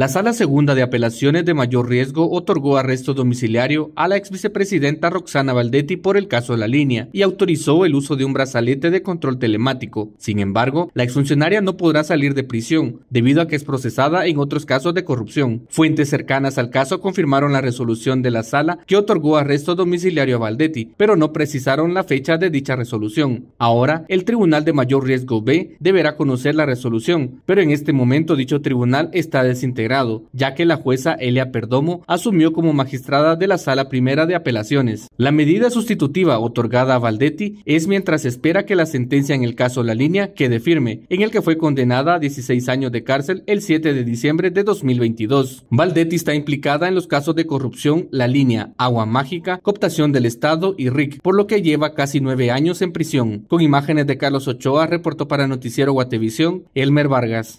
La Sala Segunda de Apelaciones de Mayor Riesgo otorgó arresto domiciliario a la ex vicepresidenta Roxana Valdetti por el caso La Línea y autorizó el uso de un brazalete de control telemático. Sin embargo, la exfuncionaria no podrá salir de prisión debido a que es procesada en otros casos de corrupción. Fuentes cercanas al caso confirmaron la resolución de la sala que otorgó arresto domiciliario a Valdetti, pero no precisaron la fecha de dicha resolución. Ahora, el Tribunal de Mayor Riesgo B deberá conocer la resolución, pero en este momento dicho tribunal está desintegrado ya que la jueza Elia Perdomo asumió como magistrada de la Sala Primera de Apelaciones. La medida sustitutiva otorgada a Valdetti es mientras espera que la sentencia en el caso La Línea quede firme, en el que fue condenada a 16 años de cárcel el 7 de diciembre de 2022. Valdetti está implicada en los casos de corrupción La Línea, Agua Mágica, cooptación del Estado y RIC, por lo que lleva casi nueve años en prisión. Con imágenes de Carlos Ochoa, reportó para Noticiero Guatevisión, Elmer Vargas.